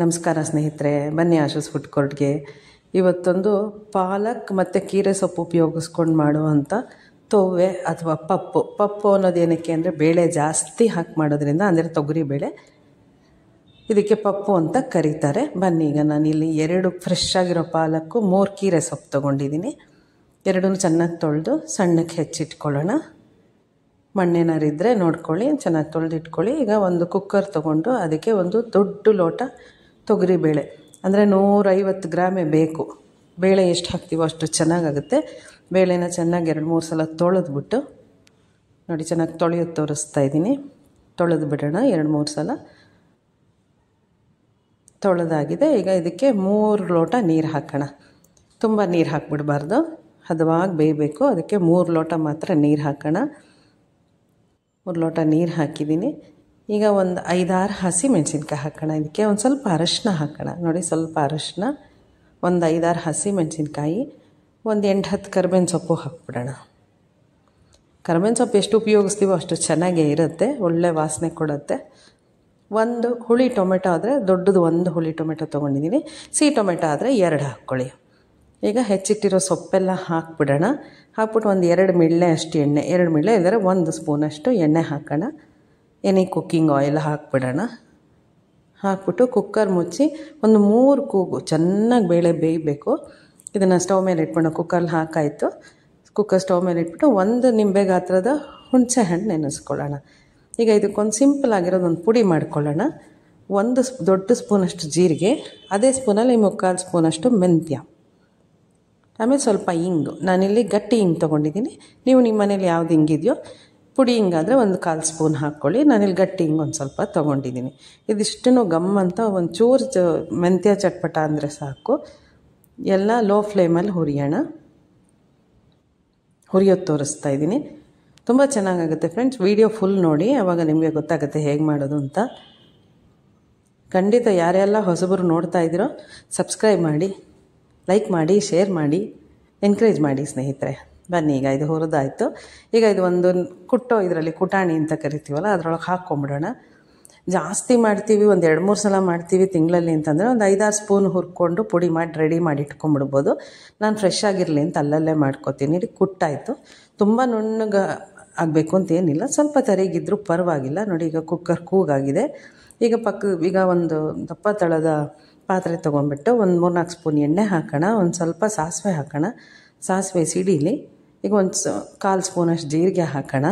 ನಮಸ್ಕಾರ ಸ್ನೇಹಿತರೆ ಬನ್ನಿ ಆಶಸ್ ಫುಡ್ ಕೋರ್ಟ್ಗೆ ಇವತ್ತೊಂದು ಪಾಲಕ್ ಮತ್ತು ಕೀರೆ ಸೊಪ್ಪು ಉಪಯೋಗಿಸ್ಕೊಂಡು ಮಾಡುವಂಥ ತೊವ್ವೆ ಅಥವಾ ಪಪ್ಪು ಪಪ್ಪು ಅನ್ನೋದು ಏನಕ್ಕೆ ಅಂದರೆ ಬೇಳೆ ಜಾಸ್ತಿ ಹಾಕಿ ಮಾಡೋದ್ರಿಂದ ಅಂದರೆ ತೊಗರಿ ಬೇಳೆ ಇದಕ್ಕೆ ಪಪ್ಪು ಅಂತ ಕರೀತಾರೆ ಬನ್ನಿ ಈಗ ನಾನಿಲ್ಲಿ ಎರಡು ಫ್ರೆಶ್ ಆಗಿರೋ ಪಾಲಕ್ಕು ಮೂರು ಕೀರೆ ಸೊಪ್ಪು ತೊಗೊಂಡಿದ್ದೀನಿ ಎರಡೂ ಚೆನ್ನಾಗಿ ತೊಳೆದು ಸಣ್ಣಕ್ಕೆ ಹೆಚ್ಚಿಟ್ಕೊಳ್ಳೋಣ ಮಣ್ಣೇನಾರಿದ್ದರೆ ನೋಡ್ಕೊಳ್ಳಿ ಚೆನ್ನಾಗಿ ತೊಳೆದಿಟ್ಕೊಳ್ಳಿ ಈಗ ಒಂದು ಕುಕ್ಕರ್ ತೊಗೊಂಡು ಅದಕ್ಕೆ ಒಂದು ದೊಡ್ಡ ಲೋಟ ಬೇಳೆ ಅಂದರೆ ನೂರೈವತ್ತು ಗ್ರಾಮೇ ಬೇಕು ಬೇಳೆ ಎಷ್ಟು ಹಾಕ್ತೀವೋ ಅಷ್ಟು ಚೆನ್ನಾಗಾಗುತ್ತೆ ಬೇಳೆನ ಚೆನ್ನಾಗಿ ಎರಡು ಮೂರು ಸಲ ತೊಳೆದ್ಬಿಟ್ಟು ನೋಡಿ ಚೆನ್ನಾಗಿ ತೊಳೆಯೋದು ತೋರಿಸ್ತಾ ಇದ್ದೀನಿ ತೊಳೆದು ಬಿಡೋಣ ಎರಡು ಮೂರು ಸಲ ತೊಳೆದಾಗಿದೆ ಈಗ ಇದಕ್ಕೆ ಮೂರು ಲೋಟ ನೀರು ಹಾಕೋಣ ತುಂಬ ನೀರು ಹಾಕ್ಬಿಡ್ಬಾರ್ದು ಹದವಾಗಿ ಬೇಯಬೇಕು ಅದಕ್ಕೆ ಮೂರು ಲೋಟ ಮಾತ್ರ ನೀರು ಹಾಕೋಣ ಮೂರು ಲೋಟ ನೀರು ಹಾಕಿದ್ದೀನಿ ಈಗ ಒಂದು ಐದಾರು ಹಸಿ ಮೆಣಸಿನ್ಕಾಯಿ ಹಾಕೋಣ ಇದಕ್ಕೆ ಒಂದು ಸ್ವಲ್ಪ ಅರಶಿನ ಹಾಕೋಣ ನೋಡಿ ಸ್ವಲ್ಪ ಅರಶಿನ ಒಂದು ಐದಾರು ಹಸಿ ಮೆಣಸಿನ್ಕಾಯಿ ಒಂದು ಎಂಟು ಹತ್ತು ಕರ್ಬೇವಿನ ಸೊಪ್ಪು ಹಾಕ್ಬಿಡೋಣ ಕರ್ಬೇವಿನ ಸೊಪ್ಪು ಎಷ್ಟು ಉಪಯೋಗಿಸ್ತೀವೋ ಅಷ್ಟು ಚೆನ್ನಾಗೇ ಇರುತ್ತೆ ಒಳ್ಳೆ ವಾಸನೆ ಕೊಡುತ್ತೆ ಒಂದು ಹುಳಿ ಟೊಮೆಟೊ ಆದರೆ ದೊಡ್ಡದು ಒಂದು ಹುಳಿ ಟೊಮೆಟೊ ತೊಗೊಂಡಿದ್ದೀನಿ ಸಿಹಿ ಟೊಮೆಟೊ ಆದರೆ ಎರಡು ಹಾಕ್ಕೊಳ್ಳಿ ಈಗ ಹೆಚ್ಚಿಟ್ಟಿರೋ ಸೊಪ್ಪೆಲ್ಲ ಹಾಕ್ಬಿಡೋಣ ಹಾಕ್ಬಿಟ್ಟು ಒಂದು ಎರಡು ಮಿಳ್ಳೆ ಅಷ್ಟು ಎಣ್ಣೆ ಎರಡು ಮಿಳ್ಳೆ ಇದ್ದರೆ ಒಂದು ಸ್ಪೂನಷ್ಟು ಎಣ್ಣೆ ಹಾಕೋಣ ಏನೇ ಕುಕ್ಕಿಂಗ್ ಆಯಿಲ್ ಹಾಕ್ಬಿಡೋಣ ಹಾಕ್ಬಿಟ್ಟು ಕುಕ್ಕರ್ ಮುಚ್ಚಿ ಒಂದು ಮೂರು ಕೂಗು ಚೆನ್ನಾಗಿ ಬೇಳೆ ಬೇಯಬೇಕು ಇದನ್ನು ಸ್ಟವ್ ಮೇಲೆ ಇಟ್ಬಿಡೋಣ ಕುಕ್ಕರ್ಲಿ ಹಾಕಾಯಿತು ಕುಕ್ಕರ್ ಸ್ಟವ್ ಮೇಲೆ ಇಟ್ಬಿಟ್ಟು ಒಂದು ನಿಂಬೆ ಗಾತ್ರದ ಹುಣಸೆ ಹಣ್ಣು ನೆನೆಸ್ಕೊಳ್ಳೋಣ ಈಗ ಇದಕ್ಕೊಂದು ಸಿಂಪಲ್ ಆಗಿರೋದು ಒಂದು ಪುಡಿ ಮಾಡ್ಕೊಳ್ಳೋಣ ಒಂದು ದೊಡ್ಡ ಸ್ಪೂನಷ್ಟು ಜೀರಿಗೆ ಅದೇ ಸ್ಪೂನಲ್ಲಿ ಮುಕ್ಕಾಲು ಸ್ಪೂನಷ್ಟು ಮೆಂತ್ಯ ಆಮೇಲೆ ಸ್ವಲ್ಪ ಇಂಗು ನಾನಿಲ್ಲಿ ಗಟ್ಟಿ ಹಿಂಗೆ ತೊಗೊಂಡಿದ್ದೀನಿ ನೀವು ನಿಮ್ಮ ಮನೇಲಿ ಯಾವ್ದು ಹಿಂಗಿದೆಯೋ ಪುಡಿ ಹಿಂಗಾದರೆ ಒಂದು ಕಾಲು ಸ್ಪೂನ್ ಹಾಕ್ಕೊಳ್ಳಿ ನಾನಿಲ್ಲಿ ಗಟ್ಟಿ ಹಿಂಗೆ ಒಂದು ಸ್ವಲ್ಪ ತೊಗೊಂಡಿದ್ದೀನಿ ಇದಿಷ್ಟು ಗಮ್ ಅಂತ ಒಂದು ಚೂರು ಚ ಮೆಂತ್ಯ ಚಟ್ಪಟ ಅಂದರೆ ಸಾಕು ಎಲ್ಲ ಲೋ ಫ್ಲೇಮಲ್ಲಿ ಹುರಿಯೋಣ ಹುರಿಯೋದು ತೋರಿಸ್ತಾ ಇದ್ದೀನಿ ತುಂಬ ಚೆನ್ನಾಗಾಗುತ್ತೆ ಫ್ರೆಂಡ್ಸ್ ವಿಡಿಯೋ ಫುಲ್ ನೋಡಿ ಆವಾಗ ನಿಮಗೆ ಗೊತ್ತಾಗುತ್ತೆ ಹೇಗೆ ಮಾಡೋದು ಅಂತ ಖಂಡಿತ ಯಾರೆಲ್ಲ ಹೊಸಬರು ನೋಡ್ತಾ ಇದ್ದೀರೋ ಸಬ್ಸ್ಕ್ರೈಬ್ ಮಾಡಿ ಲೈಕ್ ಮಾಡಿ ಶೇರ್ ಮಾಡಿ ಎನ್ಕರೇಜ್ ಮಾಡಿ ಸ್ನೇಹಿತರೆ ಬನ್ನಿ ಈಗ ಇದು ಹುರಿದಾಯಿತು ಈಗ ಇದು ಒಂದು ಕುಟ್ಟೋ ಇದರಲ್ಲಿ ಕುಟಾಣಿ ಅಂತ ಕರಿತೀವಲ್ಲ ಅದರೊಳಗೆ ಹಾಕ್ಕೊಂಬಿಡೋಣ ಜಾಸ್ತಿ ಮಾಡ್ತೀವಿ ಒಂದು ಎರಡು ಮೂರು ಸಲ ಮಾಡ್ತೀವಿ ತಿಂಗಳಲ್ಲಿ ಅಂತಂದರೆ ಒಂದು ಐದಾರು ಸ್ಪೂನ್ ಹುರ್ಕೊಂಡು ಪುಡಿ ಮಾಡಿ ರೆಡಿ ಮಾಡಿ ಇಟ್ಕೊಂಬಿಡ್ಬೋದು ನಾನು ಫ್ರೆಶ್ ಆಗಿರಲಿ ಅಂತ ಅಲ್ಲಲ್ಲೇ ಮಾಡ್ಕೋತೀನಿ ಇದು ಕುಟ್ಟಾಯಿತು ತುಂಬ ನುಣ್ಣಗೆ ಆಗಬೇಕು ಅಂತ ಏನಿಲ್ಲ ಸ್ವಲ್ಪ ತರಿಗಿದ್ರೂ ಪರವಾಗಿಲ್ಲ ನೋಡಿ ಈಗ ಕುಕ್ಕರ್ ಕೂಗಾಗಿದೆ ಈಗ ಪಕ್ಕ ಈಗ ಒಂದು ದಪ್ಪ ತಳದ ಪಾತ್ರೆ ತೊಗೊಂಬಿಟ್ಟು ಒಂದು ಮೂರ್ನಾಲ್ಕು ಸ್ಪೂನ್ ಎಣ್ಣೆ ಹಾಕೋಣ ಒಂದು ಸ್ವಲ್ಪ ಸಾಸಿವೆ ಹಾಕೋಣ ಸಾಸಿವೆ ಸಿಡೀಲಿ ಈಗ ಒಂದು ಸ ಕಾಲು ಸ್ಪೂನಷ್ಟು ಜೀರಿಗೆ ಹಾಕೋಣ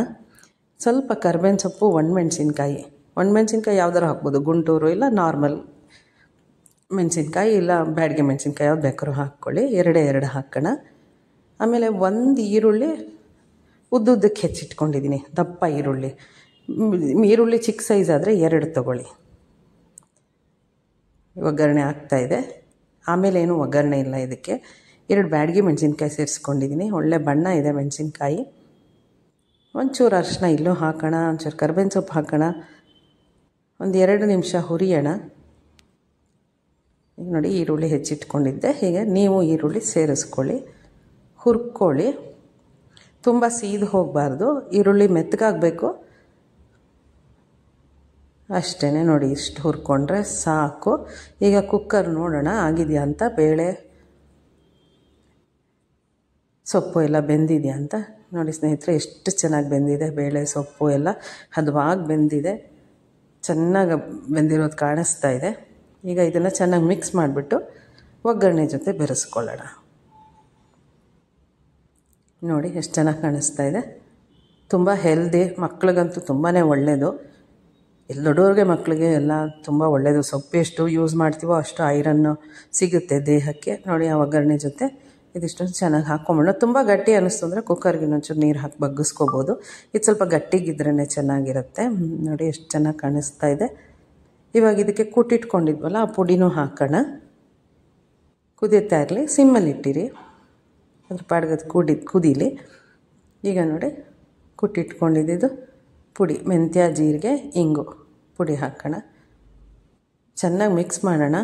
ಸ್ವಲ್ಪ ಕರ್ಬೇವಿನ ಸೊಪ್ಪು ಒಣಮೆಣ್ಸಿನ್ಕಾಯಿ ಒಣಮೆಣ್ಸಿನ್ಕಾಯಿ ಯಾವ್ದಾರು ಹಾಕ್ಬೋದು ಗುಂಟೂರು ಇಲ್ಲ ನಾರ್ಮಲ್ ಮೆಣಸಿನ್ಕಾಯಿ ಇಲ್ಲ ಬ್ಯಾಡಿಗೆ ಮೆಣಸಿನ್ಕಾಯಿ ಯಾವ್ದು ಬೇಕಾದ್ರೂ ಹಾಕ್ಕೊಳ್ಳಿ ಎರಡೇ ಎರಡು ಹಾಕೋಣ ಆಮೇಲೆ ಒಂದು ಈರುಳ್ಳಿ ಉದ್ದುದ್ದಕ್ಕೆ ಹೆಚ್ಚಿಟ್ಕೊಂಡಿದ್ದೀನಿ ದಪ್ಪ ಈರುಳ್ಳಿ ಈರುಳ್ಳಿ ಚಿಕ್ಕ ಸೈಜ್ ಆದರೆ ಎರಡು ತೊಗೊಳ್ಳಿ ಒಗ್ಗರಣೆ ಆಗ್ತಾಯಿದೆ ಆಮೇಲೆ ಏನು ಒಗ್ಗರಣೆ ಇಲ್ಲ ಇದಕ್ಕೆ ಎರಡು ಬ್ಯಾಡ್ಗೆ ಮೆಣಸಿನ್ಕಾಯಿ ಸೇರಿಸ್ಕೊಂಡಿದ್ದೀನಿ ಒಳ್ಳೆ ಬಣ್ಣ ಇದೆ ಮೆಣಸಿನ್ಕಾಯಿ ಒಂಚೂರು ಅರಶಿನ ಇಲ್ಲೂ ಹಾಕೋಣ ಒಂಚೂರು ಕರ್ಬೇವಿನ ಸೊಪ್ಪು ಹಾಕೋಣ ಒಂದು ಎರಡು ನಿಮಿಷ ಹುರಿಯೋಣ ಈಗ ನೋಡಿ ಈರುಳ್ಳಿ ಹೆಚ್ಚಿಟ್ಕೊಂಡಿದ್ದೆ ಹೀಗೆ ನೀವು ಈರುಳ್ಳಿ ಸೇರಿಸ್ಕೊಳ್ಳಿ ಹುರ್ಕೊಳ್ಳಿ ತುಂಬ ಸೀದು ಹೋಗಬಾರ್ದು ಈರುಳ್ಳಿ ಮೆತ್ತಗಾಗಬೇಕು ಅಷ್ಟೇ ನೋಡಿ ಇಷ್ಟು ಹುರ್ಕೊಂಡ್ರೆ ಸಾಕು ಈಗ ಕುಕ್ಕರ್ ನೋಡೋಣ ಆಗಿದೆಯಾ ಅಂತ ಬೇಳೆ ಸೊಪ್ಪು ಎಲ್ಲ ಬೆಂದಿದೆಯಾ ಅಂತ ನೋಡಿ ಸ್ನೇಹಿತರೆ ಎಷ್ಟು ಚೆನ್ನಾಗಿ ಬೆಂದಿದೆ ಬೇಳೆ ಸೊಪ್ಪು ಎಲ್ಲ ಹದವಾಗಿ ಬೆಂದಿದೆ ಚೆನ್ನಾಗಿ ಬೆಂದಿರೋದು ಕಾಣಿಸ್ತಾ ಇದೆ ಈಗ ಇದನ್ನು ಚೆನ್ನಾಗಿ ಮಿಕ್ಸ್ ಮಾಡಿಬಿಟ್ಟು ಒಗ್ಗರಣೆ ಜೊತೆ ಬೆರೆಸ್ಕೊಳ್ಳೋಣ ನೋಡಿ ಎಷ್ಟು ಚೆನ್ನಾಗಿ ಕಾಣಿಸ್ತಾ ಇದೆ ತುಂಬ ಹೆಲ್ದಿ ಮಕ್ಳಿಗಂತೂ ತುಂಬಾ ಒಳ್ಳೆಯದು ಎಲ್ಲ ದೊಡ್ಡವ್ರಿಗೆ ಮಕ್ಕಳಿಗೆ ಎಲ್ಲ ತುಂಬ ಒಳ್ಳೆಯದು ಸೊಪ್ಪು ಎಷ್ಟು ಯೂಸ್ ಮಾಡ್ತೀವೋ ಅಷ್ಟು ಐರನ್ನು ಸಿಗುತ್ತೆ ದೇಹಕ್ಕೆ ನೋಡಿ ಆ ಒಗ್ಗರಣೆ ಜೊತೆ ಇದಿಷ್ಟೊಂದು ಚೆನ್ನಾಗಿ ಹಾಕ್ಕೊಂಬಿಡೋಣ ತುಂಬ ಗಟ್ಟಿ ಅನ್ನಿಸ್ತು ಅಂದರೆ ಕುಕ್ಕರ್ಗೆ ಇನ್ನೊಂಚೂರು ನೀರು ಹಾಕಿ ಬಗ್ಗಿಸ್ಕೋಬೋದು ಇದು ಸ್ವಲ್ಪ ಗಟ್ಟಿಗಿದ್ರೇ ಚೆನ್ನಾಗಿರುತ್ತೆ ನೋಡಿ ಎಷ್ಟು ಚೆನ್ನಾಗಿ ಕಾಣಿಸ್ತಾ ಇದೆ ಇವಾಗ ಇದಕ್ಕೆ ಕುಟ್ಟಿಟ್ಕೊಂಡಿದ್ವಲ್ಲ ಆ ಪುಡಿನೂ ಹಾಕೋಣ ಕುದಿಯುತ್ತೆ ಇರಲಿ ಸಿಮ್ಮಲ್ಲಿ ಇಟ್ಟಿರಿ ಅದ್ರ ಪಾಡ್ಗದ ಕುಡಿ ಕುದೀಲಿ ಈಗ ನೋಡಿ ಕುಟ್ಟಿಟ್ಕೊಂಡಿದ್ದು ಪುಡಿ ಮೆಂತ್ಯ ಜೀರಿಗೆ ಇಂಗು ಪುಡಿ ಹಾಕೋಣ ಚೆನ್ನಾಗಿ ಮಿಕ್ಸ್ ಮಾಡೋಣ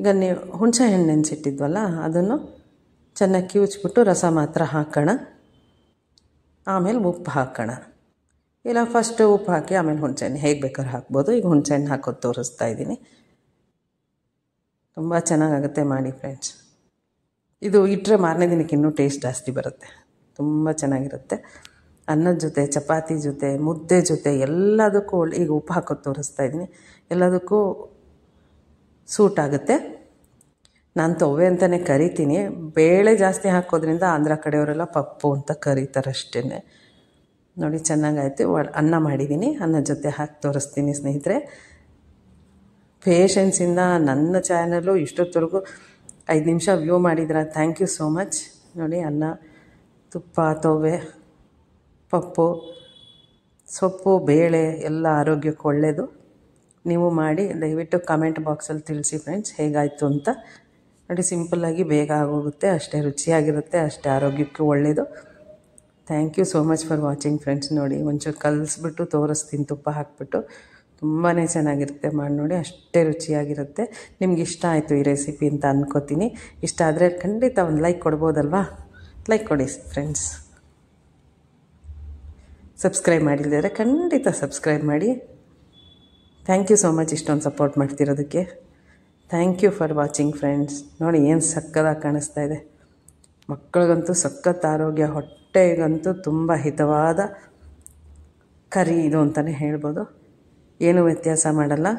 ಈಗ ನೀವು ಹುಣಸೆ ಹಣ್ಣು ನೆನೆಸಿಟ್ಟಿದ್ವಲ್ಲ ಅದನ್ನು ಚೆನ್ನಾಗಿ ಕಿವುಚ್ಬಿಟ್ಟು ರಸ ಮಾತ್ರ ಹಾಕೋಣ ಆಮೇಲೆ ಉಪ್ಪು ಹಾಕೋಣ ಇಲ್ಲ ಫಸ್ಟ್ ಉಪ್ಪು ಹಾಕಿ ಆಮೇಲೆ ಹುಣಸೆಹಣ್ಣು ಹೇಗೆ ಬೇಕಾದ್ರೆ ಹಾಕ್ಬೋದು ಈಗ ಹಣ್ಣು ಹಾಕೋದು ತೋರಿಸ್ತಾ ಇದ್ದೀನಿ ತುಂಬ ಚೆನ್ನಾಗಾಗುತ್ತೆ ಮಾಡಿ ಫ್ರೆಂಡ್ಸ್ ಇದು ಇಟ್ಟರೆ ಮಾರನೇ ದಿನಕ್ಕೆ ಇನ್ನೂ ಟೇಸ್ಟ್ ಜಾಸ್ತಿ ಬರುತ್ತೆ ತುಂಬ ಚೆನ್ನಾಗಿರುತ್ತೆ ಅನ್ನದ ಜೊತೆ ಚಪಾತಿ ಜೊತೆ ಮುದ್ದೆ ಜೊತೆ ಎಲ್ಲದಕ್ಕೂ ಒಳ್ಳೆ ಈಗ ಉಪ್ಪು ಹಾಕೋದು ತೋರಿಸ್ತಾ ಇದ್ದೀನಿ ಎಲ್ಲದಕ್ಕೂ ಸೂಟ್ ಆಗುತ್ತೆ ನಾನು ತೊವೆ ಅಂತಲೇ ಕರಿತೀನಿ ಬೇಳೆ ಜಾಸ್ತಿ ಹಾಕೋದ್ರಿಂದ ಆಂಧ್ರ ಕಡೆಯವರೆಲ್ಲ ಪಪ್ಪು ಅಂತ ಕರೀತಾರೆ ಅಷ್ಟೇ ನೋಡಿ ಚೆನ್ನಾಗಾಯಿತು ಅನ್ನ ಮಾಡಿದ್ದೀನಿ ಅನ್ನ ಜೊತೆ ಹಾಕಿ ತೋರಿಸ್ತೀನಿ ಸ್ನೇಹಿತರೆ ಪೇಷನ್ಸಿಂದ ನನ್ನ ಚಾನಲ್ಲು ಇಷ್ಟೊತ್ತವರೆಗೂ ಐದು ನಿಮಿಷ ವ್ಯೂ ಮಾಡಿದ್ರ ಥ್ಯಾಂಕ್ ಯು ಸೋ ಮಚ್ ನೋಡಿ ಅನ್ನ ತುಪ್ಪ ತೊವೆ ಪಪ್ಪು ಸೊಪ್ಪು ಬೇಳೆ ಎಲ್ಲ ಆರೋಗ್ಯಕ್ಕೆ ಒಳ್ಳೆಯದು ನೀವು ಮಾಡಿ ದಯವಿಟ್ಟು ಕಮೆಂಟ್ ಬಾಕ್ಸಲ್ಲಿ ತಿಳಿಸಿ ಫ್ರೆಂಡ್ಸ್ ಹೇಗಾಯಿತು ಅಂತ ನೋಡಿ ಸಿಂಪಲ್ಲಾಗಿ ಬೇಗ ಆಗೋಗುತ್ತೆ ಅಷ್ಟೇ ರುಚಿಯಾಗಿರುತ್ತೆ ಅಷ್ಟೇ ಆರೋಗ್ಯಕ್ಕೂ ಒಳ್ಳೆಯದು thank you so much for watching friends ನೋಡಿ ಒಂಚೂರು ಕಲಿಸ್ಬಿಟ್ಟು ತೋರಿಸ್ತೀನಿ ತುಪ್ಪ ಹಾಕಿಬಿಟ್ಟು ತುಂಬಾ ಚೆನ್ನಾಗಿರುತ್ತೆ ಮಾಡಿ ನೋಡಿ ಅಷ್ಟೇ ರುಚಿಯಾಗಿರುತ್ತೆ ನಿಮ್ಗೆ ಇಷ್ಟ ಆಯಿತು ಈ ರೆಸಿಪಿ ಅಂತ ಅಂದ್ಕೋತೀನಿ ಇಷ್ಟ ಆದರೆ ಖಂಡಿತ ಒಂದು ಲೈಕ್ ಕೊಡ್ಬೋದಲ್ವಾ ಲೈಕ್ ಕೊಡಿ ಫ್ರೆಂಡ್ಸ್ ಸಬ್ಸ್ಕ್ರೈಬ್ ಮಾಡಿಲ್ದಿದ್ರೆ ಖಂಡಿತ ಸಬ್ಸ್ಕ್ರೈಬ್ ಮಾಡಿ ಥ್ಯಾಂಕ್ ಯು ಸೊ ಮಚ್ ಇಷ್ಟೊಂದು ಸಪೋರ್ಟ್ ಮಾಡ್ತಿರೋದಕ್ಕೆ thank you for watching friends ನೋಡಿ ಏನು ಸಕ್ಕದಾಗಿ ಕಾಣಿಸ್ತಾ ಇದೆ ಮಕ್ಕಳಿಗಂತೂ ಸಖತ್ ಆರೋಗ್ಯ ಹೊಟ್ಟೆಗಂತೂ ತುಂಬ ಹಿತವಾದ ಕರಿ ಇದು ಅಂತಲೇ ಹೇಳ್ಬೋದು ಏನು ವ್ಯತ್ಯಾಸ ಮಾಡಲ್ಲ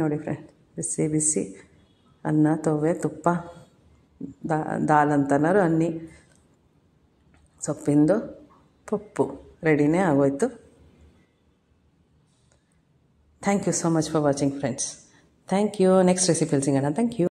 ನೋಡಿ ಫ್ರೆಂಡ್ ಬಿಸಿ ಬಿಸಿ ಅನ್ನ ತೊವೆ ತುಪ್ಪ ದಾ ದಾಲ್ ಅಂತನಾರು ಅನ್ನಿ ಸೊಪ್ಪಿಂದು ಪಪ್ಪು ರೆಡಿನೇ ಆಗೋಯ್ತು Thank you so much for watching, friends. Thank you. Next recipe, Singana. Thank you.